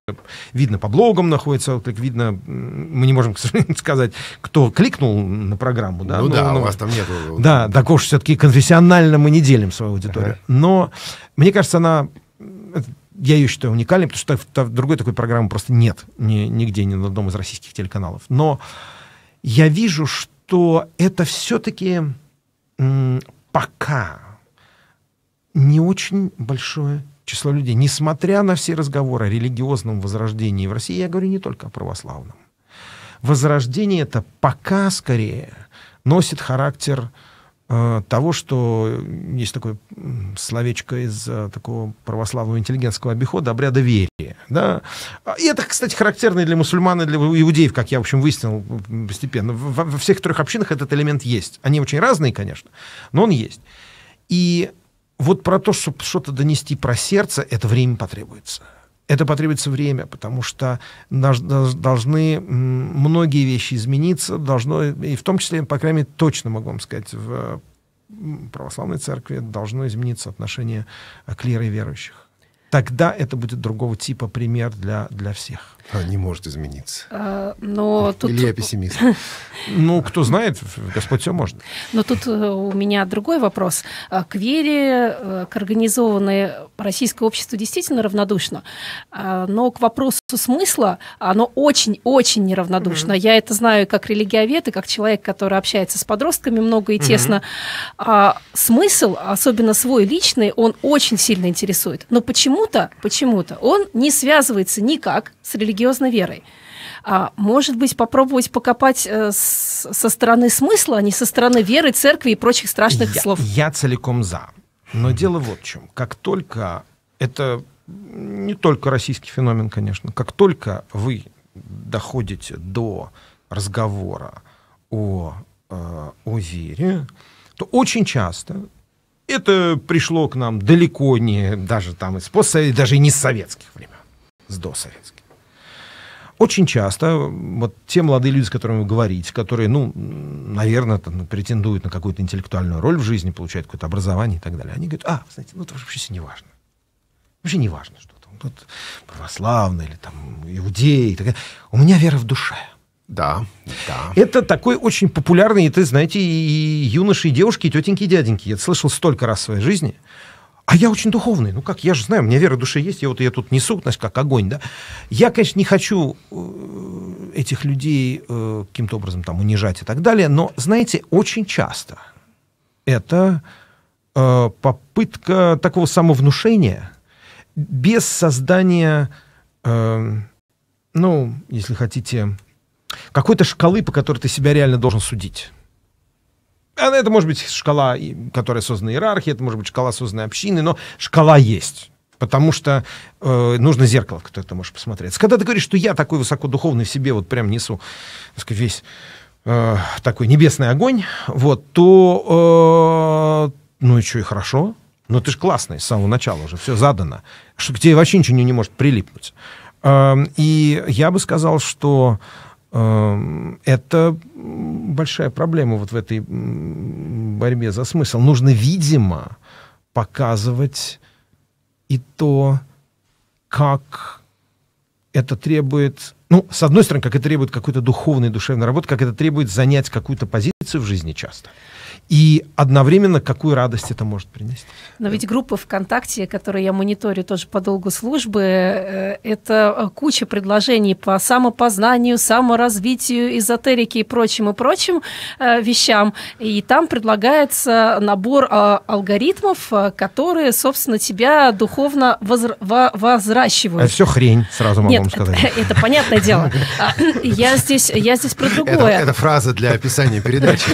видно по блогам находится отклик, видно, мы не можем, к сожалению, сказать, кто кликнул на программу. Да? Ну, ну да, ну, у вас там нет. Ну, да, так уж все-таки конфессионально мы не делим свою аудиторию. Ага. Но, мне кажется, она э, я ее считаю уникальной, потому что другой такой программы просто нет ни, нигде, ни на одном из российских телеканалов. Но я вижу, что что это все-таки пока не очень большое число людей, несмотря на все разговоры о религиозном возрождении в России, я говорю не только о православном. Возрождение это пока скорее носит характер Э, того, что есть такое словечко из э, такого православного интеллигентского обихода обряда верия. Да? И это, кстати, характерно для мусульман, и для иудеев, как я, в общем, выяснил постепенно. Во, во всех трех общинах этот элемент есть. Они очень разные, конечно, но он есть. И вот про то, чтобы что-то донести про сердце, это время потребуется это потребуется время, потому что должны многие вещи измениться, должно, и в том числе, по крайней мере, точно могу вам сказать, в православной церкви должно измениться отношение к и верующих. Тогда это будет другого типа пример для, для всех. А, не может измениться. А, но тут... Или я пессимист? Ну, кто знает, Господь все может. Но тут э, у меня другой вопрос. А, к вере, э, к организованной российское общество действительно равнодушно, а, но к вопросу смысла оно очень-очень неравнодушно. Я это знаю как религиовед и как человек, который общается с подростками много и тесно. А, смысл, особенно свой личный, он очень сильно интересует. Но почему-то, почему-то он не связывается никак с религией религиозной верой. А, может быть, попробовать покопать э, со стороны смысла, а не со стороны веры, церкви и прочих страшных я, слов. Я целиком за. Но дело вот в чем. Как только это не только российский феномен, конечно, как только вы доходите до разговора о, э, о вере, то очень часто это пришло к нам далеко не даже там из постсовет, даже не с советских времен, с досоветских. Очень часто вот те молодые люди, с которыми вы говорите, которые, ну, наверное, там, претендуют на какую-то интеллектуальную роль в жизни, получают какое-то образование и так далее, они говорят, а, знаете, ну, это вообще все не важно. Вообще не важно, что там вот, православный или там иудей. И так далее. У меня вера в душе. Да, да. Это такой очень популярный, и ты знаете, и юноши, и девушки, и тетеньки, и дяденьки. Я это слышал столько раз в своей жизни. А я очень духовный. Ну как, я же знаю, у меня вера в душе есть, я вот я тут несу, значит, как огонь, да. Я, конечно, не хочу э, этих людей э, каким-то образом там унижать и так далее, но, знаете, очень часто это э, попытка такого самовнушения без создания, ну, если хотите, какой-то шкалы, по которой ты себя реально должен судить. Это может быть шкала, которая создана иерархией, это может быть шкала, созданная общиной, но шкала есть. Потому что э, нужно зеркало, в которое ты можешь посмотреть. Когда ты говоришь, что я такой высокодуховный в себе вот прям несу так сказать, весь э, такой небесный огонь, вот, то э, ну и что, и хорошо. Но ты же классный с самого начала уже, все задано. Что к тебе вообще ничего не, не может прилипнуть. Э, и я бы сказал, что Эм, это большая проблема вот в этой борьбе за смысл. Нужно, видимо, показывать и то, как это требует, ну, с одной стороны, как это требует какой-то духовной, душевной работы, как это требует занять какую-то позицию в жизни часто и одновременно какую радость это может принести. Но ведь группы ВКонтакте, которые я мониторю тоже по долгу службы, э, это э, куча предложений по самопознанию, саморазвитию, эзотерике и прочим, и прочим э, вещам. И там предлагается набор алгоритмов, которые, собственно, тебя духовно возра- возращивают. Это все хрень, сразу могу Нет, вам сказать. Это, это понятное дело. А, я здесь, я здесь про другое. Это, это фраза для описания передачи.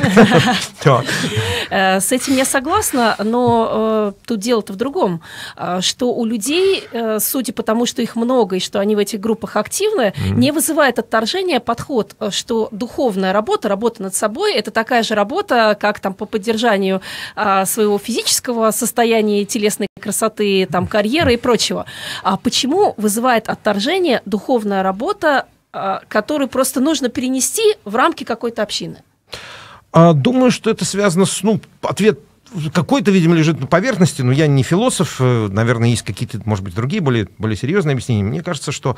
Э, с этим я согласна, но э, тут дело-то в другом, э, что у людей, судя по тому, что их много и что они в этих группах активны, не вызывает отторжения подход, что духовная работа, работа над собой, это такая же работа, как там по поддержанию своего физического состояния, телесной красоты, там, карьеры и прочего. А почему вызывает отторжение духовная работа, которую просто нужно перенести в рамки какой-то общины? А думаю, что это связано с... Ну, ответ какой-то, видимо, лежит на поверхности, но я не философ, э, наверное, есть какие-то, может быть, другие, более, более серьезные объяснения. Мне кажется, что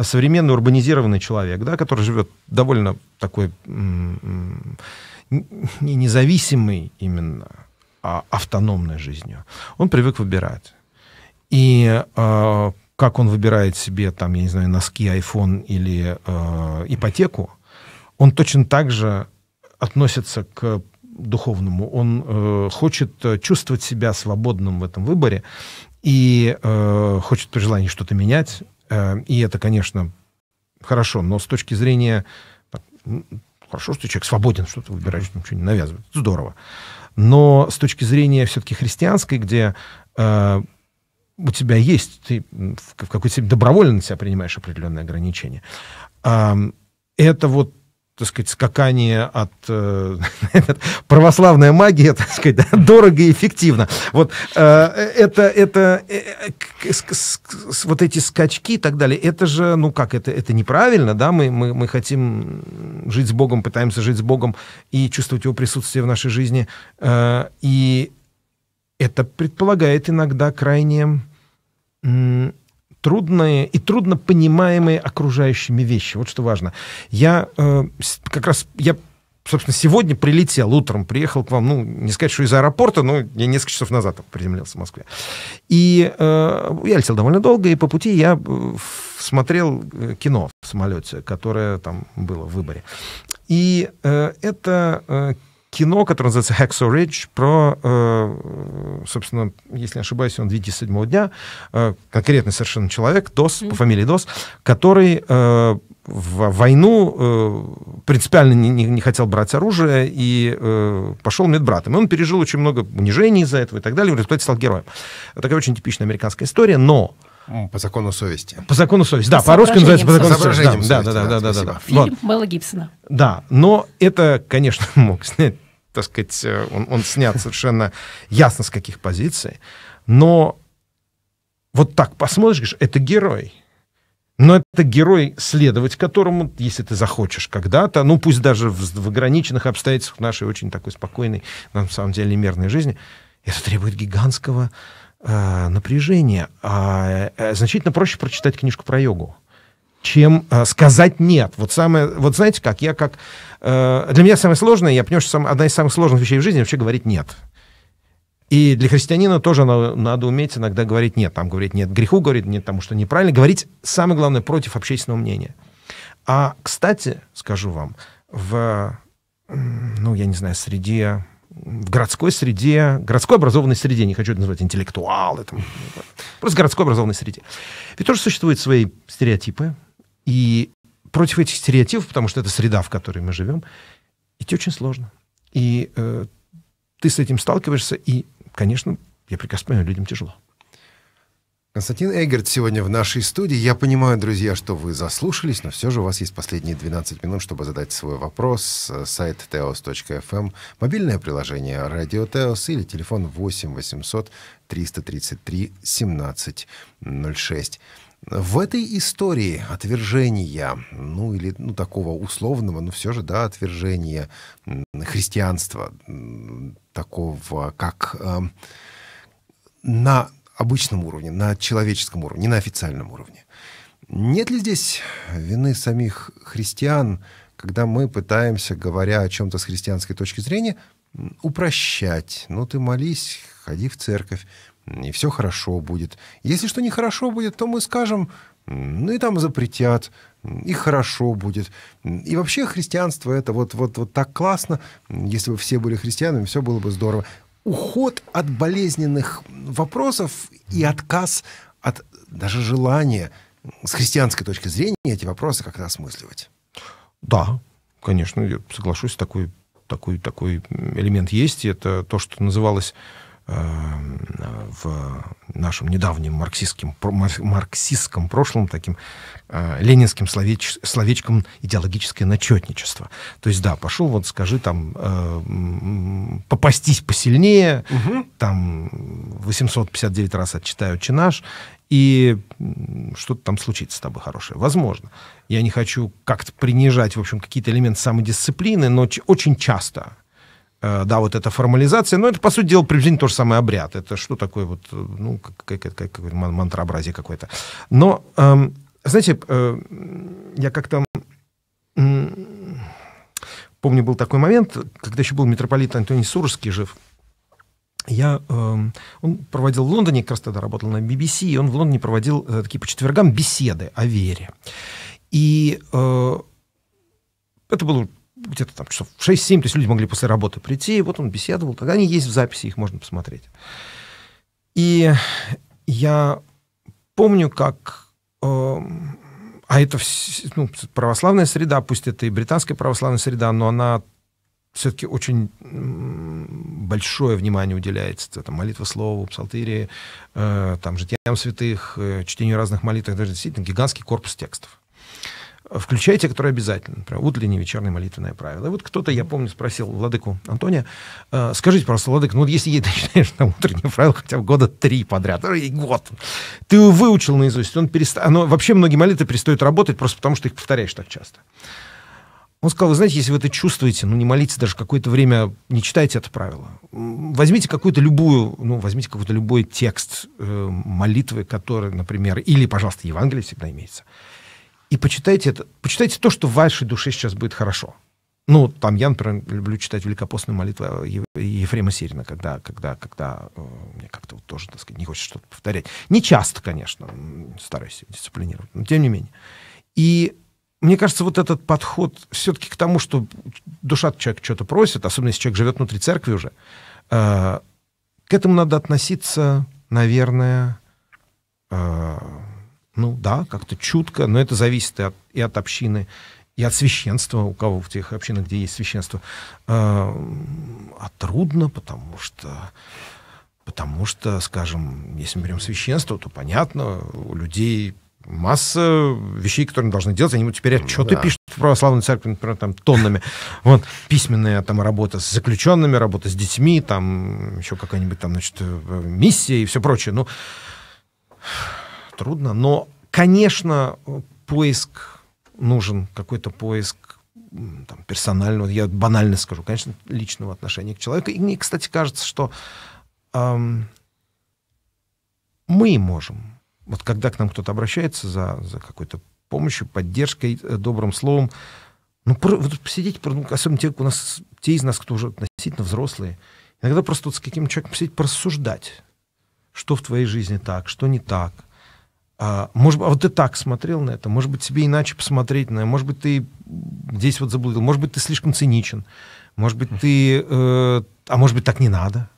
современный урбанизированный человек, да, который живет довольно такой независимый именно, а автономной жизнью, он привык выбирать. И э, как он выбирает себе, там, я не знаю, носки, iPhone или э, ипотеку, он точно так же относится к духовному, он э, хочет э, чувствовать себя свободным в этом выборе и э, хочет при желании что-то менять. Э, и это, конечно, хорошо, но с точки зрения хорошо, что человек свободен что-то выбирать, что ничего не навязывает. Здорово. Но с точки зрения все-таки христианской, где э, у тебя есть, ты в какой-то степени добровольно на себя принимаешь определенные ограничения, э, это вот так сказать, скакание от э, православная магия, так сказать, да, дорого и эффективно. Вот э, это, это э, э с, с, с, вот эти скачки и так далее, это же, ну как, это, это неправильно, да, мы, мы, мы хотим жить с Богом, пытаемся жить с Богом и чувствовать его присутствие в нашей жизни, э, и это предполагает иногда крайне трудные и трудно понимаемые окружающими вещи. Вот что важно. Я э, как раз я собственно, сегодня прилетел, утром приехал к вам, ну, не сказать, что из аэропорта, но я несколько часов назад приземлился в Москве. И э, я летел довольно долго, и по пути я э, смотрел э, кино в самолете, которое там было в выборе. И э, это э, кино, которое называется «Hacksaw Ridge», про, э, собственно, если не ошибаюсь, он 2007 дня, э, конкретный совершенно человек, Дос, mm-hmm. по фамилии Дос, который э, в войну э, принципиально не, не, не хотел брать оружие и э, пошел медбратом. И он пережил очень много унижений из-за этого и так далее, и в результате стал героем. Такая очень типичная американская история, но по закону совести. По закону совести, да, по-русски называется по закону совести. Да, Да, да, да, да, да, да, да. Фильм вот. Белла Гибсона. Да, но это, конечно, мог снять, так сказать, э, он, он снят совершенно ясно с каких позиций, но вот так посмотришь, это герой. Но это герой, следовать которому, если ты захочешь когда-то, ну пусть даже в, в ограниченных обстоятельствах нашей очень такой спокойной, на самом деле, мерной жизни, это требует гигантского Э, напряжение. А, э, значительно проще прочитать книжку про йогу чем э, сказать нет. Вот самое, вот знаете как, я как... Э, для меня самое сложное, я понимаю, что сам, одна из самых сложных вещей в жизни вообще говорить нет. И для христианина тоже надо, надо уметь иногда говорить нет. Там говорить нет греху, говорить нет тому, что неправильно. Говорить, самое главное, против общественного мнения. А, кстати, скажу вам, в, ну, я не знаю, среде в городской среде, городской образованной среде, не хочу это называть интеллектуалы, там, просто городской образованной среде. Ведь тоже существуют свои стереотипы, и против этих стереотипов, потому что это среда, в которой мы живем, идти очень сложно. И э, ты с этим сталкиваешься, и, конечно, я прекрасно понимаю, людям тяжело. Константин Эгерт сегодня в нашей студии. Я понимаю, друзья, что вы заслушались, но все же у вас есть последние 12 минут, чтобы задать свой вопрос. Э, сайт teos.fm, эм, мобильное приложение «Радио Теос» или телефон 8 800 333 1706. В этой истории отвержения, ну или ну, такого условного, но все же, да, отвержения христианства, такого как эм, на обычном уровне, на человеческом уровне, не на официальном уровне. Нет ли здесь вины самих христиан, когда мы пытаемся, говоря о чем-то с христианской точки зрения, упрощать? Ну, ты молись, ходи в церковь, и все хорошо будет. Если что нехорошо будет, то мы скажем, ну и там запретят, и хорошо будет. И вообще христианство это вот, вот, вот так классно. Если бы все были христианами, все было бы здорово уход от болезненных вопросов и отказ от даже желания с христианской точки зрения эти вопросы как-то осмысливать. Да, конечно, я соглашусь, такой, такой, такой элемент есть. И это то, что называлось в нашем недавнем марксистском, марксистском прошлом таким а, ленинским словеч, словечком идеологическое начетничество. То есть, да, пошел, вот скажи, там, э, попастись посильнее, угу. там 859 раз отчитаю чинаш, и что-то там случится с тобой хорошее. Возможно. Я не хочу как-то принижать, в общем, какие-то элементы самодисциплины, но очень часто Э, да, вот эта формализация, но это, по сути дела, приблизительно тот же самый обряд. Это что такое вот, э, ну, как, как, как, как мантрообразие какое-то. Но, эм, знаете, э, я как-то... помню, был такой момент, когда еще был митрополит Антоний Сурский жив. Я, э, он проводил в Лондоне, как раз тогда работал на BBC, и он в Лондоне проводил э, такие по четвергам беседы о вере. И э, это было где-то там часов 6-7, то есть люди могли после работы прийти, и вот он беседовал, тогда они есть в записи, их можно посмотреть. И я помню, как... Э, а это ну, православная среда, пусть это и британская православная среда, но она все-таки очень большое внимание уделяется там, молитва слову, псалтыре, э, там, житиям святых, э, чтению разных молитв. Это действительно гигантский корпус текстов. Включайте, те, которые обязательны, например, утренние, вечерние молитвенные правила. И вот кто-то, я помню, спросил Владыку Антония, «А, скажите, просто, Владык, ну если ей начинаешь на утреннее правило хотя бы года три подряд, ну, и год, ты выучил наизусть, он перестал. Оно, вообще многие молитвы перестают работать просто потому, что их повторяешь так часто. Он сказал, вы знаете, если вы это чувствуете, ну не молитесь даже какое-то время, не читайте это правило. Возьмите какую-то любую, ну возьмите какой-то любой текст э, молитвы, который, например, или, пожалуйста, Евангелие всегда имеется – и почитайте это, почитайте то, что в вашей душе сейчас будет хорошо. Ну, там я, например, люблю читать великопостную молитву Ефрема Сирина, когда, когда, когда э, мне как-то вот тоже, так сказать, не хочется что-то повторять. Не часто, конечно, стараюсь дисциплинировать, но тем не менее. И мне кажется, вот этот подход все-таки к тому, что душа человек что-то просит, особенно если человек живет внутри церкви уже, э, к этому надо относиться, наверное, э, ну да, как-то чутко, но это зависит и от, и от общины, и от священства, у кого в тех общинах, где есть священство. А, а трудно, потому что, потому что, скажем, если мы берем священство, то понятно, у людей масса вещей, которые они должны делать. Они ему теперь ну отчеты да. пишут в православной церкви, например, там тоннами. Вот, письменная там работа с заключенными, работа с детьми, там еще какая-нибудь там, значит, э, миссия и все прочее. Ну, трудно, но, конечно, поиск нужен, какой-то поиск там, персонального, я банально скажу, конечно, личного отношения к человеку. И мне, кстати, кажется, что эм, мы можем, вот когда к нам кто-то обращается за, за какой-то помощью, поддержкой, э, добрым словом, ну, про, вот посидеть, ну, особенно те, у нас, те из нас, кто уже относительно взрослые, иногда просто вот с каким-то человеком посидеть, порассуждать, что в твоей жизни так, что не так, а, может, а вот ты так смотрел на это, может быть, тебе иначе посмотреть на это, может быть, ты здесь вот заблудил, может быть, ты слишком циничен, может быть, ты... Э, а может быть, так не надо.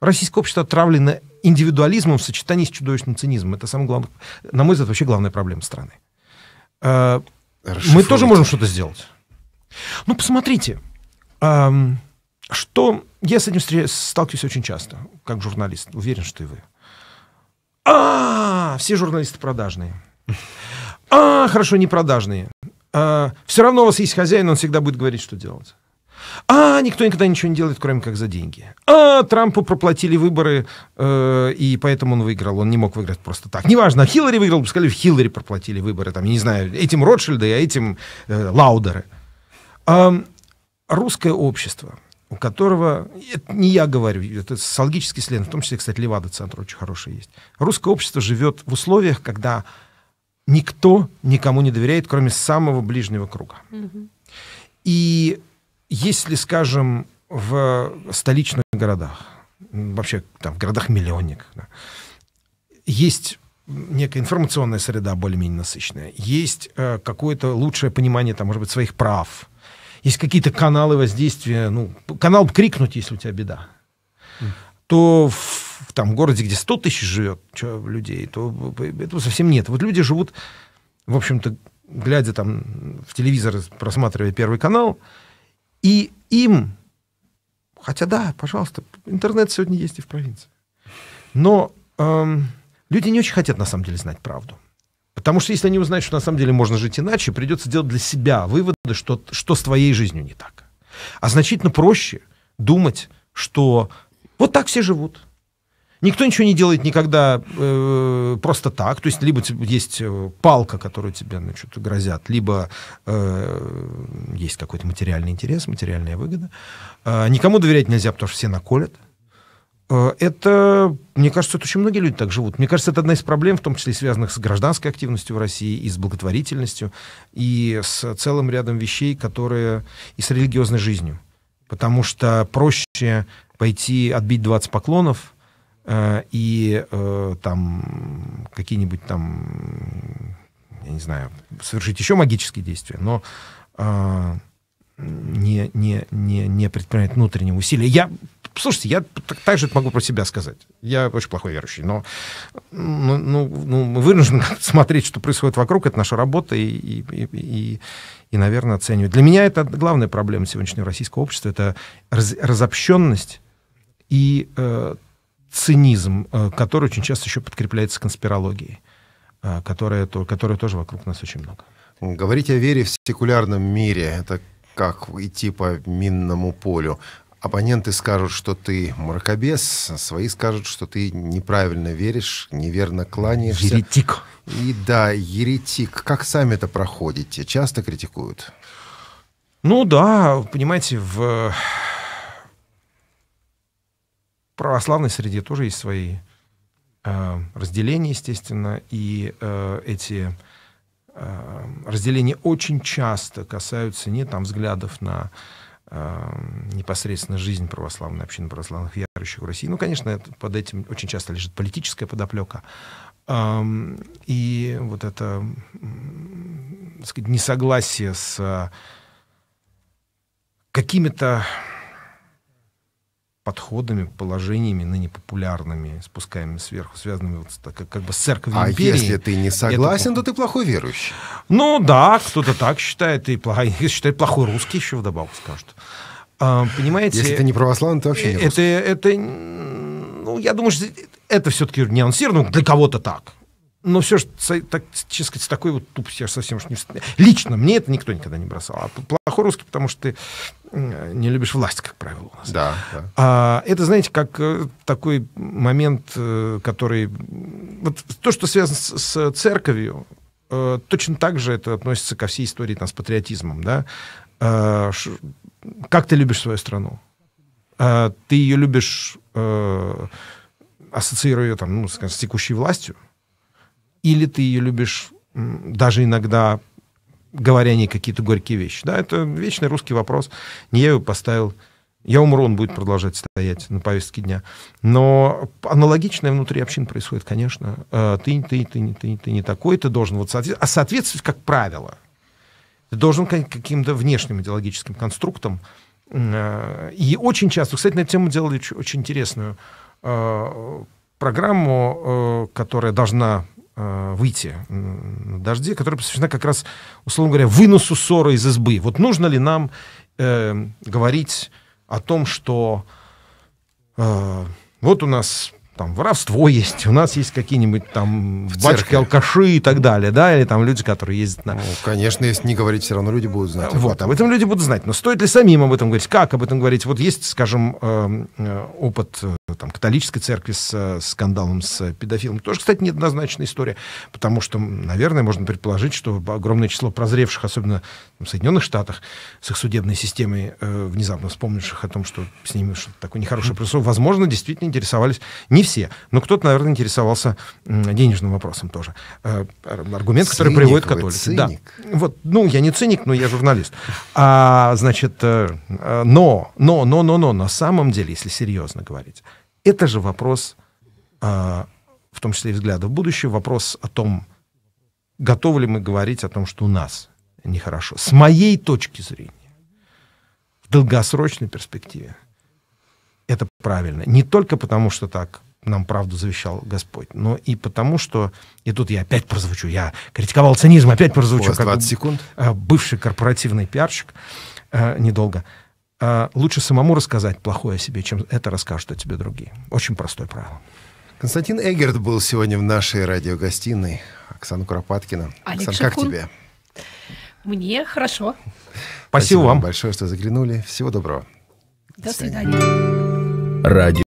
Российское общество отравлено индивидуализмом в сочетании с чудовищным цинизмом. Это самое главное, на мой взгляд, вообще главная проблема страны. Э, мы тоже можем что-то сделать. Ну, посмотрите, э, что... Я с этим сталкиваюсь очень часто, как журналист. Уверен, что и вы. Э, а, все журналисты продажные. А, хорошо, не продажные. А, все равно у вас есть хозяин, он всегда будет говорить, что делать. А, никто никогда ничего не делает, кроме как за деньги. А, Трампу проплатили выборы, э, и поэтому он выиграл. Он не мог выиграть просто так. Неважно, Хиллари выиграл, пускай Хиллари проплатили выборы. Там, я не знаю, этим Ротшильда, а этим э, Лаудеры. А, русское общество – у которого, это не я говорю, это социологический след, в том числе, кстати, Левада-центр очень хороший есть. Русское общество живет в условиях, когда никто никому не доверяет, кроме самого ближнего круга. Угу. И если, скажем, в столичных городах, вообще там, в городах-миллионниках, да, есть некая информационная среда более-менее насыщенная, есть э, какое-то лучшее понимание, там, может быть, своих прав, есть какие-то каналы воздействия, ну, канал крикнуть, если у тебя беда, то в, там, городе, где 100 тысяч живет че, людей, то этого совсем нет. Вот люди живут, в общем-то, глядя там в телевизор, просматривая Первый канал, и им, хотя да, пожалуйста, интернет сегодня есть и в провинции, но эм, люди не очень хотят на самом деле знать правду. Потому что если они узнают, что на самом деле можно жить иначе, придется делать для себя выводы, что, что с твоей жизнью не так. А значительно проще думать, что вот так все живут. Никто ничего не делает никогда э, просто так. То есть либо есть э, палка, которую тебе значит, ну, грозят, либо э, есть какой-то материальный интерес, материальная выгода. Э, никому доверять нельзя, потому что все наколят. Э, это, мне кажется, это очень многие люди так живут. Мне кажется, это одна из проблем, в том числе связанных с гражданской активностью в России, и с благотворительностью, и с целым рядом вещей, которые... и с религиозной жизнью. Потому что проще пойти отбить 20 поклонов, э, и э, там какие-нибудь там, я не знаю, совершить еще магические действия, но э, не, не, не, не предпринимать внутренние усилия. Я, слушайте, я так, так же могу про себя сказать. Я очень плохой верующий, но ну, ну, ну, мы вынуждены смотреть, что происходит вокруг. Это наша работа и, и, и, и, наверное, оценивать. Для меня это главная проблема сегодняшнего российского общества. Это раз, разобщенность и э, цинизм, э, который очень часто еще подкрепляется конспирологией, э, которая, то, которая тоже вокруг нас очень много. Говорить о вере в секулярном мире – это как идти по минному полю. Оппоненты скажут, что ты мракобес, а свои скажут, что ты неправильно веришь, неверно кланяешься. Еретик. И да, еретик. Как сами это проходите? Часто критикуют? Ну да, понимаете, в православной среде тоже есть свои э, разделения, естественно, и э, эти Э, разделения очень часто касаются не там взглядов на э, непосредственно жизнь православной общины православных верующих в России. Ну, конечно, под этим очень часто лежит политическая подоплека. И вот это так сказать, несогласие с какими-то подходами, положениями ныне популярными, спускаемыми сверху, связанными вот с, как, как бы с церковью а империи. А если ты не согласен, это... то ты плохой верующий. Ну да, кто-то так считает, и плохой, считает плохой русский еще вдобавок скажут. А, понимаете? Если ты не православный, то вообще не русский. Это, это, ну, я думаю, что это все-таки нюансировано, для кого-то так но ну, все же, так, честно сказать, такой вот туп я совсем уж не... Лично мне это никто никогда не бросал. А плохой русский, потому что ты не любишь власть, как правило, у нас. Да, да. А, это, знаете, как э, такой момент, э, который... Вот то, что связано с, с церковью, э, точно так же это относится ко всей истории там, с патриотизмом. Да? А, Как ты любишь свою страну? А, ты ее любишь, ассоциируя ее там, ну, скажем, с текущей властью, или ты ее любишь даже иногда говоря не какие-то горькие вещи. Да, это вечный русский вопрос. Не я его поставил. Я умру, он будет продолжать стоять на повестке дня. Но аналогичное внутри общин происходит, конечно. Ты, ты, ты, ты, ты не такой, ты должен вот соответствовать. А соответствовать, как правило, ты должен каким-то внешним идеологическим конструктом И очень часто, кстати, на эту тему делали очень интересную программу, которая должна Э, выйти на дожде, которая посвящена как раз, условно говоря, выносу ссоры из избы. Вот нужно ли нам э, говорить о том, что э, вот у нас там воровство есть, у нас есть какие-нибудь там в батюшки, алкаши и так далее, да, или там люди, которые ездят на... Ну, конечно, если не говорить, все равно люди будут знать. Вот, потом. об этом люди будут знать. Но стоит ли самим об этом говорить? Как об этом говорить? Вот есть, скажем, э, э, опыт ну, там, католической церкви с э, скандалом с э, педофилом. Тоже, кстати, неоднозначная история, потому что, наверное, можно предположить, что огромное число прозревших, особенно в Соединенных Штатах, с их судебной системой, э, внезапно вспомнивших о том, что с ними что-то такое нехорошее произошло, возможно, действительно интересовались не все, но кто-то, наверное, интересовался денежным вопросом тоже. Э, аргумент, циник который приводит католики. Циник. Да. Вот, ну, я не циник, но я журналист. А, значит, э, э, но, но, но, но, но, на самом деле, если серьезно говорить, это же вопрос, а, в том числе и взгляда в будущее, вопрос о том, готовы ли мы говорить о том, что у нас нехорошо. С моей точки зрения, в долгосрочной перспективе, это правильно. Не только потому, что так нам правду завещал Господь, но и потому, что... И тут я опять прозвучу, я критиковал цинизм, опять прозвучу. как секунд. Бывший корпоративный пиарщик, э, недолго. А, лучше самому рассказать плохое о себе, чем это расскажут о тебе другие. Очень простое правило. Константин Эгерт был сегодня в нашей радиогостиной. Оксана Куропаткина. Олег Оксан, Шихун. как тебе? Мне хорошо. Спасибо, Спасибо вам большое, что заглянули. Всего доброго. До свидания. Радио.